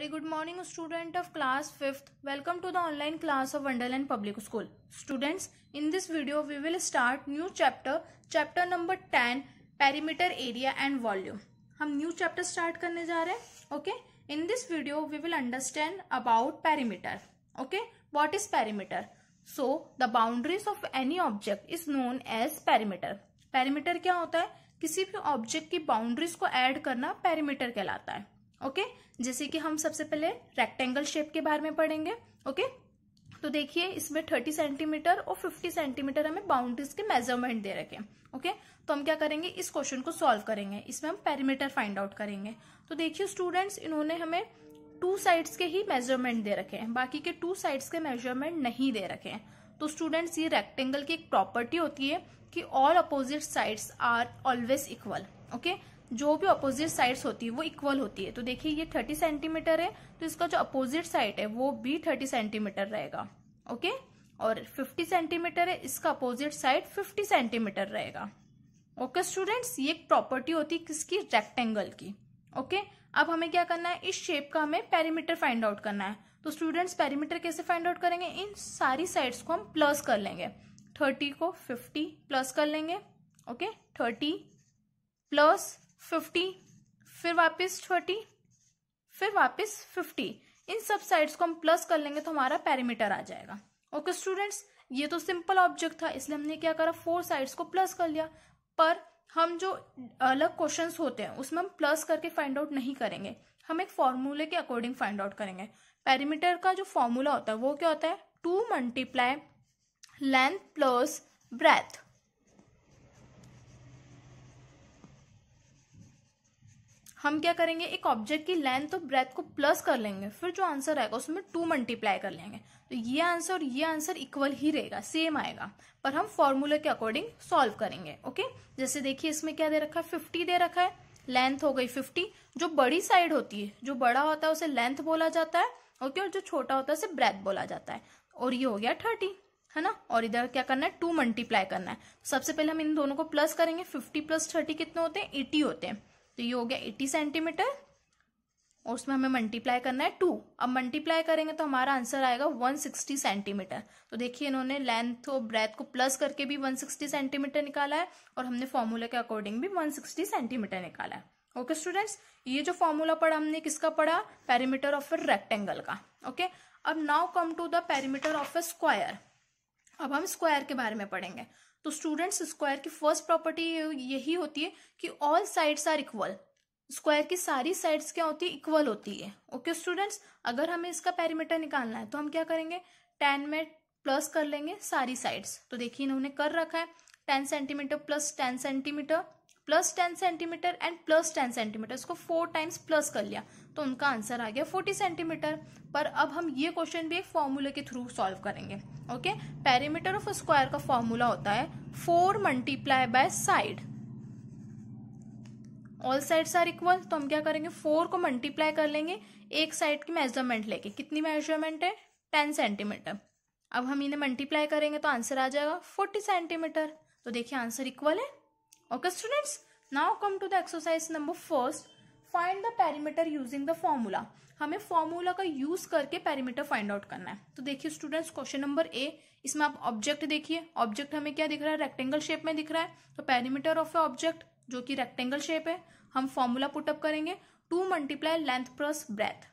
Very good morning student of class fifth welcome to the online class of Wonderland Public School students in this video we will start new chapter chapter number ten perimeter area and volume हम new chapter start करने जा रहे हैं okay in this video we will understand about perimeter okay what is perimeter so the boundaries of any object is known as perimeter perimeter क्या होता है किसी भी ऑब्जेक्ट की बाउंड्रीज को एड करना पेरीमीटर कहलाता है ओके जैसे कि हम सबसे पहले रेक्टेंगल शेप के बारे में पढ़ेंगे ओके तो देखिए इसमें 30 सेंटीमीटर और 50 सेंटीमीटर हमें बाउंड्रीज के मेजरमेंट दे रखे हैं ओके तो हम क्या करेंगे इस क्वेश्चन को सॉल्व करेंगे इसमें हम पेरीमीटर फाइंड आउट करेंगे तो देखिए स्टूडेंट्स इन्होंने हमें टू साइड्स के ही मेजरमेंट दे रखे हैं बाकी के टू साइड्स के मेजरमेंट नहीं दे रखे हैं तो स्टूडेंट्स ये रेक्टेंगल की एक प्रॉपर्टी होती है कि all opposite sides are always equal okay जो भी अपोजिट साइड्स होती है वो इक्वल होती है तो देखिए ये थर्टी सेंटीमीटर है तो इसका जो अपोजिट साइड है वो भी थर्टी सेंटीमीटर रहेगा ओके और फिफ्टी सेंटीमीटर है इसका अपोजिट साइड फिफ्टी सेंटीमीटर रहेगा ओके स्टूडेंट्स ये एक प्रॉपर्टी होती है किसकी रेक्टेंगल की ओके अब हमें क्या करना है इस शेप का हमें पेरीमीटर फाइंड आउट करना है तो स्टूडेंट्स पेरीमीटर कैसे फाइंड आउट करेंगे इन सारी साइड्स को हम प्लस कर लेंगे थर्टी को फिफ्टी प्लस कर लेंगे ओके थर्टी प्लस फिफ्टी फिर वापस थर्टी फिर वापस फिफ्टी इन सब साइड्स को हम प्लस कर लेंगे तो हमारा पैरीमीटर आ जाएगा ओके स्टूडेंट्स ये तो सिंपल ऑब्जेक्ट था इसलिए हमने क्या करा फोर साइड्स को प्लस कर लिया पर हम जो अलग क्वेश्चंस होते हैं उसमें हम प्लस करके फाइंड आउट नहीं करेंगे हम एक फॉर्मूले के अकॉर्डिंग फाइंड आउट करेंगे पैरीमीटर का जो फॉर्मूला होता है वो क्या होता है two multiply length plus breadth हम क्या करेंगे एक ऑब्जेक्ट की लेंथ और ब्रेथ को प्लस कर लेंगे फिर जो आंसर आएगा उसमें टू मल्टीप्लाई कर लेंगे तो ये आंसर और ये आंसर इक्वल ही रहेगा सेम आएगा पर हम फॉर्मूला के अकॉर्डिंग सॉल्व करेंगे ओके जैसे देखिए इसमें क्या दे रखा है फिफ्टी दे रखा है लेंथ हो गई फिफ्टी जो बड़ी साइड होती है जो बड़ा होता है उसे लेंथ बोला जाता है ओके और जो छोटा होता है उसे ब्रेथ बोला जाता है और ये हो गया थर्टी है ना और इधर क्या करना है टू मल्टीप्लाई करना है सबसे पहले हम इन दोनों को प्लस करेंगे फिफ्टी प्लस थर्टी कितने होते हैं एटी होते हैं तो ये हो गया एट्टी सेंटीमीटर और उसमें हमें मल्टीप्लाई करना है टू अब मल्टीप्लाई करेंगे तो हमारा आंसर आएगा वन सिक्सटी सेंटीमीटर तो देखिए इन्होंने लेंथ और ब्रेथ को प्लस करके भी वन सिक्सटी सेंटीमीटर निकाला है और हमने फॉर्मूला के अकॉर्डिंग भी वन सिक्सटी सेंटीमीटर निकाला है ओके स्टूडेंट्स ये जो फॉर्मूला पढ़ा हमने किसका पढ़ा पेरीमीटर ऑफ ए रेक्टेंगल का ओके अब now come to the perimeter of a square अब हम स्क्वायर के बारे में पढ़ेंगे तो स्टूडेंट्स स्क्वायर की फर्स्ट प्रॉपर्टी यही होती है कि all sides are equal square की सारी साइड्स क्या होती है इक्वल होती है ओके स्टूडेंट्स अगर हमें इसका पेरीमीटर निकालना है तो हम क्या करेंगे टेन में प्लस कर लेंगे सारी साइड्स तो देखिए इन्होंने कर रखा है ten centimetre plus ten centimetre plus ten centimetre and plus ten centimetre इसको फोर टाइम्स प्लस कर लिया तो उनका आंसर आ गया फोर्टी सेंटीमीटर पर अब हम ये क्वेश्चन भी एक फॉर्मूले के थ्रू सॉल्व करेंगे ओके पैरीमीटर ऑफ स्क्वायर का फॉर्मूला होता है four multiply by side all sides are equal तो हम क्या करेंगे फोर को मल्टीप्लाई कर लेंगे एक साइड की मेजरमेंट लेके कितनी मेजरमेंट है टेन सेंटीमीटर अब हम इन्हें मल्टीप्लाई करेंगे तो आंसर आ जाएगा फोर्टी सेंटीमीटर तो देखिए आंसर इक्वल है Okay students, now come to the exercise number first. Find the perimeter using the formula हमें फॉर्मूला का यूज करके पैरीमीटर फाइंड आउट करना है तो देखिए स्टूडेंट्स क्वेश्चन नंबर ए इसमें आप ऑब्जेक्ट देखिए ऑब्जेक्ट हमें क्या दिख रहा है रेक्टेंगल शेप में दिख रहा है तो पैरीमीटर ऑफ ए ऑब्जेक्ट जो कि रेक्टेंगल शेप है हम फॉर्मूला पुटअप करेंगे two multiply length plus breadth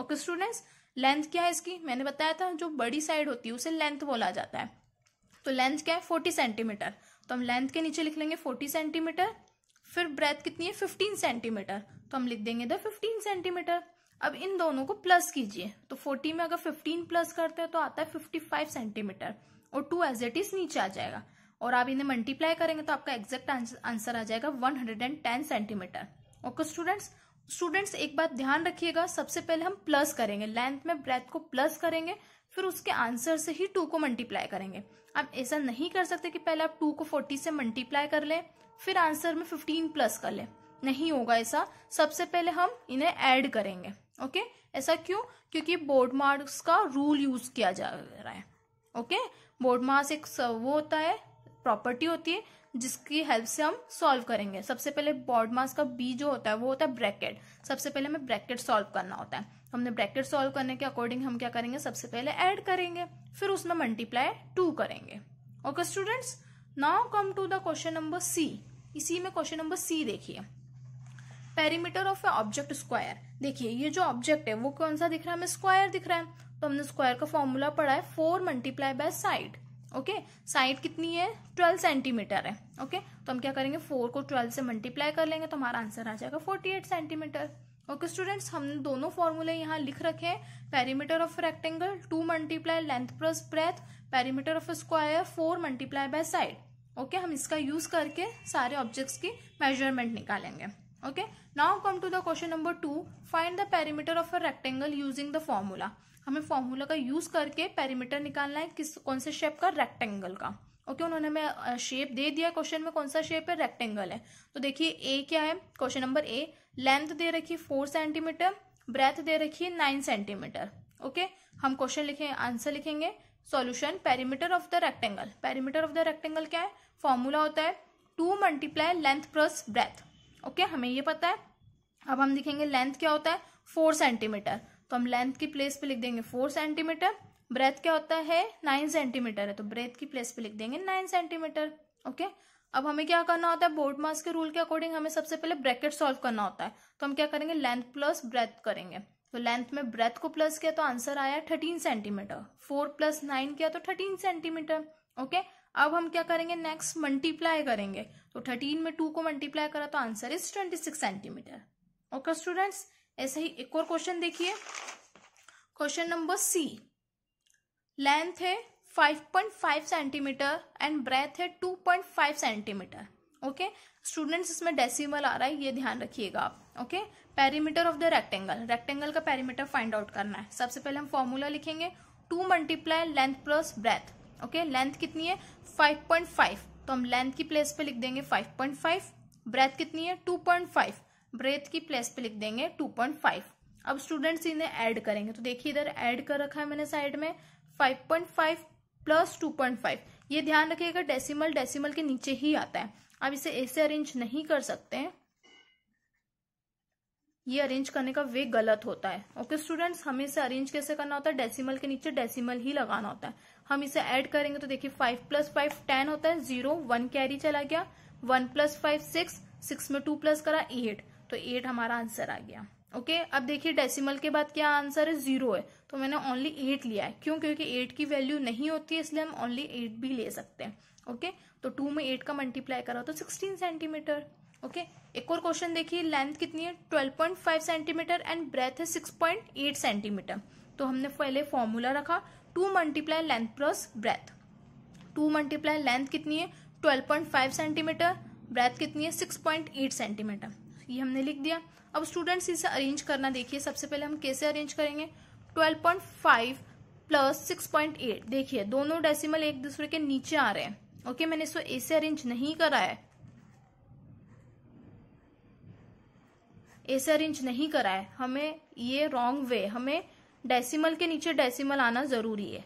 okay students length क्या है इसकी मैंने बताया था जो बड़ी साइड होती है उसे लेंथ बोला जाता है तो लेंथ क्या है फोर्टी सेंटीमीटर तो हम लेंथ के नीचे लिख लेंगे फोर्टी सेंटीमीटर फिर ब्रेथ कितनी है फिफ्टीन सेंटीमीटर तो हम लिख देंगे इधर फिफ्टीन सेंटीमीटर अब इन दोनों को प्लस कीजिए तो फोर्टी में अगर फिफ्टीन प्लस करते हैं तो आता है फिफ्टी फाइव सेंटीमीटर और टू एज इट इज नीचे आ जाएगा और आप इन्हें मल्टीप्लाई करेंगे तो आपका एग्जैक्ट आंसर आ जाएगा one hundred and ten centimetre okay students students एक बात ध्यान रखिएगा सबसे पहले हम प्लस करेंगे लेंथ में ब्रेथ को प्लस करेंगे फिर उसके आंसर से ही टू को मल्टीप्लाई करेंगे आप ऐसा नहीं कर सकते कि पहले आप टू को फोर्टी से मल्टीप्लाई कर लें फिर आंसर में फिफ्टीन प्लस कर लें नहीं होगा ऐसा सबसे पहले हम इन्हें ऐड करेंगे ओके ऐसा क्यों क्योंकि बोर्ड मार्क्स का रूल यूज किया जा रहा है ओके बोर्ड मार्क्स एक वो होता है प्रॉपर्टी होती है जिसकी हेल्प से हम सॉल्व करेंगे सबसे पहले बोर्ड मार्क्स का बी जो होता है वो होता है ब्रैकेट सबसे पहले हमें ब्रैकेट सॉल्व करना होता है हमने ब्रैकेट सॉल्व करने के अकॉर्डिंग हम क्या करेंगे सबसे पहले ऐड करेंगे फिर उसमें मल्टीप्लाई टू करेंगे okay students now come to the question number C इसी में क्वेश्चन नंबर सी देखिए perimeter of a object square देखिए ये जो ऑब्जेक्ट है वो कौन सा दिख रहा है हमें स्क्वायर दिख रहा है तो हमने स्क्वायर का फॉर्मूला पढ़ा है four multiply by side okay side कितनी है ट्वेल्व सेंटीमीटर है ओके okay? तो हम क्या करेंगे फोर को ट्वेल्व से मल्टीप्लाई कर लेंगे तो हमारा आंसर आ जाएगा forty eight centimetre okay students हमने दोनों फॉर्मूले यहाँ लिख रखे हैं perimeter of rectangle two multiply length plus breadth perimeter of square four multiply by side okay हम इसका यूज करके सारे ऑब्जेक्ट्स की मेजरमेंट निकालेंगे okay now come to the question number two find the perimeter of a rectangle using the formula हमें formula का use करके perimeter निकालना है किस कौन से शेप का रेक्टेंगल का ओके okay, उन्होंने हमें शेप दे दिया क्वेश्चन में कौन सा शेप है रेक्टेंगल है तो देखिए ए क्या है क्वेश्चन नंबर ए लेंथ दे रखी फोर सेंटीमीटर ब्रेथ दे रखी है नाइन सेंटीमीटर ओके हम क्वेश्चन लिखेंगे आंसर लिखेंगे solution perimeter of the rectangle perimeter of the rectangle क्या है फॉर्मूला होता है two multiply length plus breadth okay हमें ये पता है अब हम लिखेंगे लेंथ क्या होता है फोर सेंटीमीटर तो हम लेंथ की प्लेस पे लिख देंगे फोर सेंटीमीटर ब्रेथ क्या होता है नाइन सेंटीमीटर है तो ब्रेथ की प्लेस पे लिख देंगे नाइन सेंटीमीटर ओके अब हमें क्या करना होता है बोर्ड मास के रूल के अकॉर्डिंग हमें सबसे पहले ब्रैकेट सॉल्व करना होता है तो हम क्या करेंगे लेंथ प्लस ब्रेथ करेंगे तो लेंथ में ब्रेथ को प्लस किया तो आंसर आया thirteen centimetre four plus nine किया तो थर्टीन सेंटीमीटर ओके अब हम क्या करेंगे नेक्स्ट मल्टीप्लाई करेंगे तो थर्टीन में टू को मल्टीप्लाई करा तो answer is twenty six centimetre okay students ऐसे ही एक और क्वेश्चन देखिए क्वेश्चन नंबर सी लेंथ है 5.5 सेंटीमीटर एंड ब्रेथ है 2.5 सेंटीमीटर ओके स्टूडेंट्स इसमें डेसिमल आ रहा है ये ध्यान रखिएगा आप okay perimeter of the rectangle rectangle का पेरीमीटर फाइंड आउट करना है सबसे पहले हम फॉर्मूला लिखेंगे two multiply length plus breadth okay length कितनी है 5.5 तो हम लेंथ की प्लेस पे लिख देंगे 5.5 ब्रेथ कितनी है 2.5 ब्रेथ की प्लेस पे लिख देंगे 2.5 अब स्टूडेंट्स इन्हें ऐड करेंगे तो देखिए इधर ऐड कर रखा है मैंने साइड में 5.5 प्लस टू पॉइंट फाइव ये ध्यान रखिएगा डेसिमल डेसिमल के नीचे ही आता है आप इसे ऐसे अरेंज नहीं कर सकते हैं ये अरेंज करने का वे गलत होता है ओके स्टूडेंट्स हमें इसे अरेंज कैसे करना होता है डेसिमल के नीचे डेसिमल ही लगाना होता है हम इसे ऐड करेंगे तो देखिए फाइव प्लस फाइव टेन होता है जीरो वन कैरी चला गया one plus five six six में टू प्लस करा एट तो एट हमारा आंसर आ गया ओके okay? अब देखिए डेसिमल के बाद क्या आंसर है जीरो है तो मैंने ओनली एट लिया है क्यों क्योंकि एट की वैल्यू नहीं होती है इसलिए हम ओनली एट भी ले सकते हैं ओके okay? तो टू में एट का मल्टीप्लाई करा तो सिक्सटीन सेंटीमीटर ओके एक और क्वेश्चन देखिए लेंथ कितनी है twelve point five centimetre and breadth है सिक्स पॉइंट एट सेंटीमीटर तो हमने पहले फॉर्मूला रखा two multiply length plus breadth two multiply length कितनी है twelve point five centimetre breadth कितनी है सिक्स पॉइंट एट सेंटीमीटर ये हमने लिख दिया अब स्टूडेंट्स इसे अरेंज करना देखिए सबसे पहले हम कैसे अरेंज करेंगे 12.5 प्लस 6.8 देखिए दोनों डेसिमल एक दूसरे के नीचे आ रहे हैं ओके मैंने इसको ऐसे अरेंज नहीं करा है ऐसे अरेंज नहीं करा है हमें ये रॉन्ग वे हमें डेसिमल के नीचे डेसिमल आना जरूरी है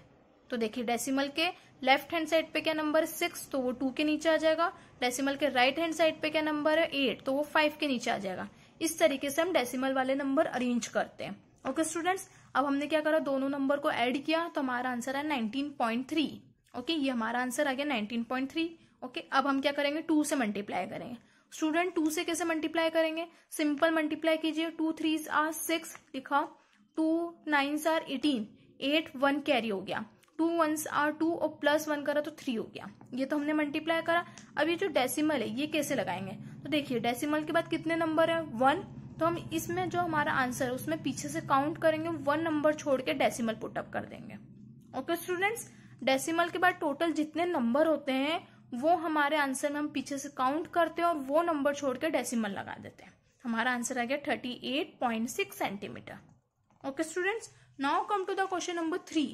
तो देखिए डेसिमल के लेफ्ट हैंड साइड पे क्या नंबर सिक्स तो वो टू के नीचे आ जाएगा डेसिमल के राइट हैंड साइड पे क्या नंबर है एट तो वो फाइव के नीचे आ जाएगा इस तरीके से हम डेसिमल वाले नंबर अरेंज करते हैं ओके okay, स्टूडेंट्स अब हमने क्या करा दोनों नंबर को ऐड किया तो हमारा आंसर है नाइनटीन ओके ये हमारा आंसर आ गया नाइनटीन ओके अब हम क्या करेंगे टू से मल्टीप्लाई करेंगे स्टूडेंट टू से कैसे मल्टीप्लाई करेंगे सिंपल मल्टीप्लाई कीजिए टू थ्री आर सिक्स लिखा two nine are eighteen eight one carry हो गया टू वंस और टू और प्लस वन करा तो थ्री हो गया ये तो हमने मल्टीप्लाई करा अब ये जो डेसिमल है ये कैसे लगाएंगे तो देखिए डेसिमल के बाद कितने नंबर है वन तो हम इसमें जो हमारा आंसर है उसमें पीछे से काउंट करेंगे वन नंबर छोड़ के डेसिमल पुटअप कर देंगे ओके स्टूडेंट्स डेसिमल के बाद टोटल जितने नंबर होते हैं वो हमारे आंसर में हम पीछे से काउंट करते हैं और वो नंबर छोड़ के डेसिमल लगा देते हैं हमारा आंसर आ गया thirty eight point six centimetre okay students now come to the question number three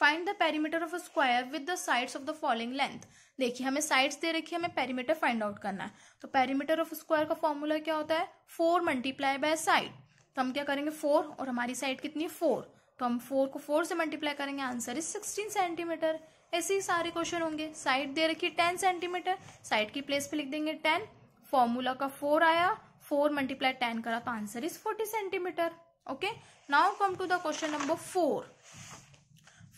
find the perimeter of a square with the sides of the following length देखिए हमें साइड्स दे रखी है हमें पेरीमीटर फाइंड आउट करना है तो perimeter of square का formula क्या होता है फोर मल्टीप्लाई बाय साइड तो हम क्या करेंगे फोर और हमारी साइड कितनी फोर तो हम फोर को फोर से मल्टीप्लाई करेंगे आंसर इज सिक्सटीन सेंटीमीटर ऐसे ही सारे क्वेश्चन होंगे साइड दे रखी टेन सेंटीमीटर साइड की प्लेस पे लिख देंगे टेन फॉर्मूला का फोर आया फोर मल्टीप्लाई टेन करा तो answer is forty centimetre okay now come to the question number four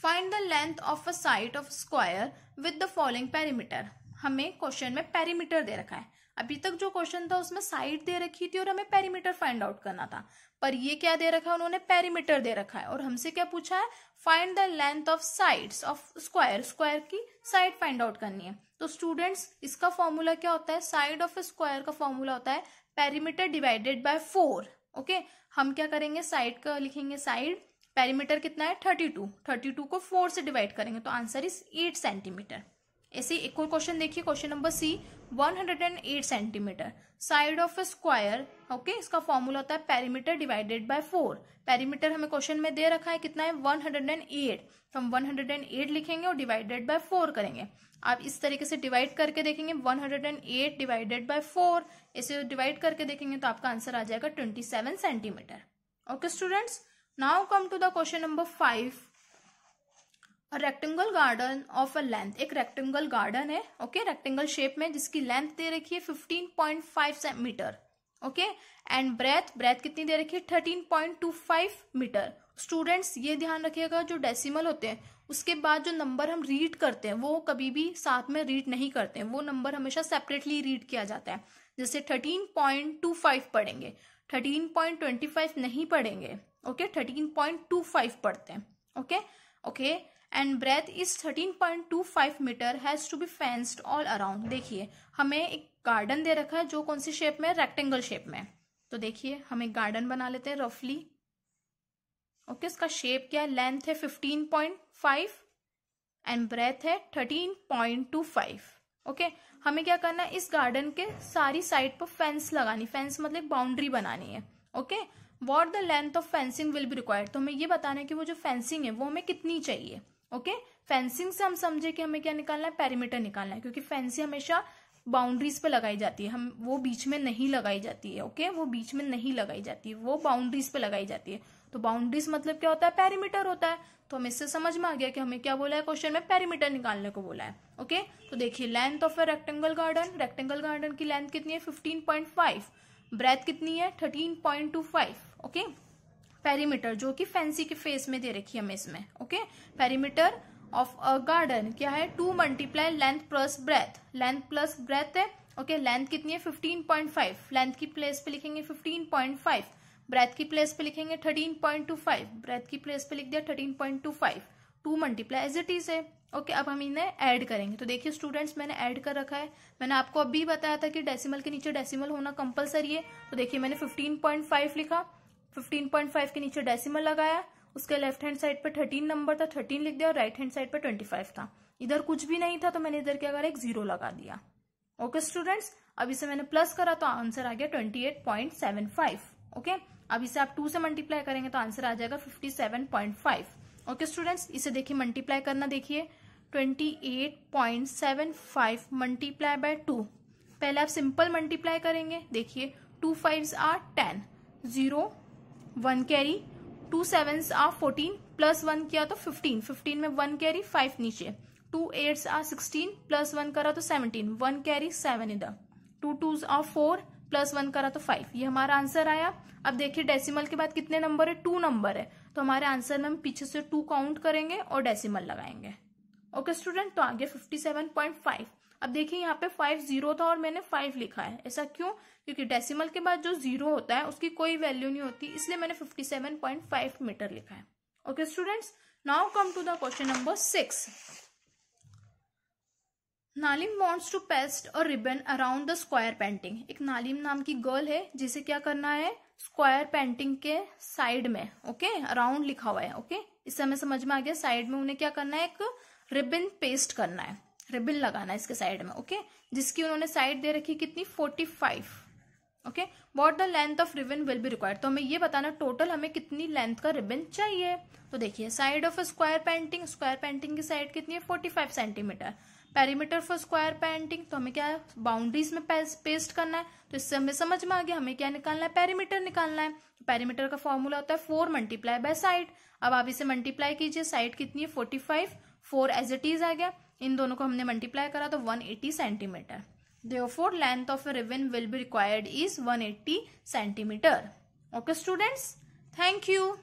find the length of a side of square with the following perimeter हमें question में perimeter दे रखा है अभी तक जो क्वेश्चन था उसमें साइड दे रखी थी और हमें पैरीमीटर फाइंड आउट करना था पर ये क्या दे रखा है उन्होंने पैरीमीटर दे रखा है और हमसे क्या पूछा है find the length of sides of square square की साइड फाइंड आउट करनी है तो स्टूडेंट्स इसका फॉर्मूला क्या होता है साइड ऑफ स्क्वायर का फॉर्मूला होता है perimeter divided by four okay हम क्या करेंगे साइड का लिखेंगे साइड पेरीमीटर कितना है थर्टी टू थर्टी टू को फोर से डिवाइड करेंगे तो आंसर इज एट सेंटीमीटर ऐसे एक और क्वेश्चन देखिए question number C 108 centimetre side of a square okay इसका फॉर्मूला होता है perimeter divided by four perimeter हमें क्वेश्चन में दे रखा है कितना है 108 तो हम 108 लिखेंगे और डिवाइडेड बाय फोर करेंगे आप इस तरीके से डिवाइड करके देखेंगे 108 डिवाइडेड बाय फोर इसे डिवाइड करके देखेंगे तो आपका आंसर आ जाएगा seven centimetre okay students now come to the question number 5 a rectangle garden of a length एक rectangle garden है ओके okay? rectangle shape में जिसकी length दे रखी है 15.5 metre okay and breadth breadth कितनी दे रखी है 13.25 मीटर स्टूडेंट्स ये ध्यान रखिएगा जो डेसिमल होते हैं उसके बाद जो नंबर हम रीड करते हैं वो कभी भी साथ में रीड नहीं करते हैं वो नंबर हमेशा सेपरेटली रीड किया जाता है जैसे 13.25 पढ़ेंगे 13.25 नहीं पढ़ेंगे okay thirteen point two five पढ़ते हैं okay okay and breadth is thirteen point two five metre has to be fenced all around देखिए हमें एक गार्डन दे रखा है जो कौन सी शेप में रेक्टेंगल शेप में तो देखिए हम एक गार्डन बना लेते हैं रफली ओके okay, इसका शेप क्या है लेंथ है fifteen point five and breadth है thirteen point two five okay हमें क्या करना है इस गार्डन के सारी साइड पर फेंस लगानी फेंस मतलब बाउंड्री बनानी है okay okay? What the length of fencing will be required तो हमें ये बताना है कि वो जो फेंसिंग है वो हमें कितनी चाहिए ओके okay? फेंसिंग से हम समझे कि हमें क्या निकालना है पैरीमीटर निकालना है क्योंकि फेंसिंग हमेशा बाउंड्रीज पे लगाई जाती है हम वो बीच में नहीं लगाई जाती है ओके okay? वो बीच में नहीं लगाई जाती है वो बाउंड्रीज पे लगाई जाती है तो बाउंड्रीज मतलब क्या होता है पैरीमीटर होता है तो हम इससे समझ में आ गया कि हमें क्या बोला है क्वेश्चन में पैरीमीटर निकालने को बोला है ओके okay? तो देखिए length of a rectangle garden rectangle garden की लेंथ कितनी है फिफ्टीन पॉइंट फाइव ब्रेथ कितनी है thirteen point two five okay perimeter जो कि फैंसी के फेस में दे रखी है हमें इसमें okay perimeter of a garden क्या है two multiply length plus breadth length plus breadth है ओके okay, लेंथ कितनी है फिफ्टीन पॉइंट फाइव लेंथ की प्लेस पे लिखेंगे फाइव ब्रेथ की प्लेस पे लिखेंगे फाइव ब्रेथ की प्लेस पे लिख दिया thirteen point two multiply as it is है ओके okay, अब हम इन्हें ऐड करेंगे तो देखिए स्टूडेंट्स मैंने ऐड कर रखा है मैंने आपको अभी बताया था कि डेसिमल के नीचे डेसिमल होना कंपलसरी है तो देखिए मैंने फिफ्टीन पॉइंट फाइव लिखा 15.5 के नीचे डेसिमल लगाया उसके लेफ्ट हैंड साइड पे 13 नंबर था 13 लिख दिया और राइट हैंड साइड पे 25 था इधर कुछ भी नहीं था तो मैंने इधर क्या करा एक जीरो लगा दिया ओके स्टूडेंट्स अब इसे मैंने प्लस करा तो आंसर आ गया 28.75 ओके अब इसे आप टू से मल्टीप्लाई करेंगे तो आंसर आ जाएगा 57.5 ओके स्टूडेंट्स इसे देखिए मल्टीप्लाई करना देखिए 28.75 मल्टीप्लाई बाय टू पहले आप सिंपल मल्टीप्लाई करेंगे देखिए two five are ten zero one carry two sevens आ फोर्टीन प्लस वन किया तो फिफ्टीन फिफ्टीन में वन कैरी फाइव नीचे टू एट्स आ सिक्सटीन प्लस वन करा तो सेवनटीन वन कैरी सेवन इधर टू टूज आ फोर प्लस वन करा तो फाइव ये हमारा आंसर आया अब देखिए डेसिमल के बाद कितने नंबर है टू नंबर है तो हमारे आंसर में हम पीछे से टू काउंट करेंगे और डेसिमल लगाएंगे ओके स्टूडेंट तो आगे फिफ्टी सेवन पॉइंट फाइव अब देखिए यहाँ पे फाइव जीरो था और मैंने फाइव लिखा है ऐसा क्यों क्योंकि डेसिमल के बाद जो जीरो होता है उसकी कोई वैल्यू नहीं होती इसलिए मैंने fifty seven point five metre लिखा है okay students now come to the question number six Nalim wants to paste और ribbon around the square painting एक नालिम नाम की गर्ल है जिसे क्या करना है स्क्वायर पेंटिंग के साइड में ओके अराउंड लिखा हुआ है ओके इस समय समझ में आ गया साइड में उन्हें क्या करना है एक रिबन पेस्ट करना है रिबिन लगाना इसके साइड में ओके जिसकी उन्होंने साइड दे रखी कितनी forty five okay what the length of ribbon will be required तो हमें ये बताना टोटल हमें कितनी लेंथ का रिबन चाहिए तो देखिए side of square painting square painting की साइड कितनी है forty five centimetre perimeter for square painting तो हमें क्या है बाउंड्रीज में पेस्ट करना है तो इससे हमें समझ में आ गया हमें क्या निकालना है पेरीमीटर निकालना है तो पेरीमीटर का फॉर्मूला होता है फोर मल्टीप्लाई बाय साइड अब आप इसे मल्टीप्लाई कीजिए साइड कितनी है forty five four as it is आ गया इन दोनों को हमने मल्टीप्लाई करा तो one eighty centimetre their length of ribbon will be required is one eighty centimetre okay students thank you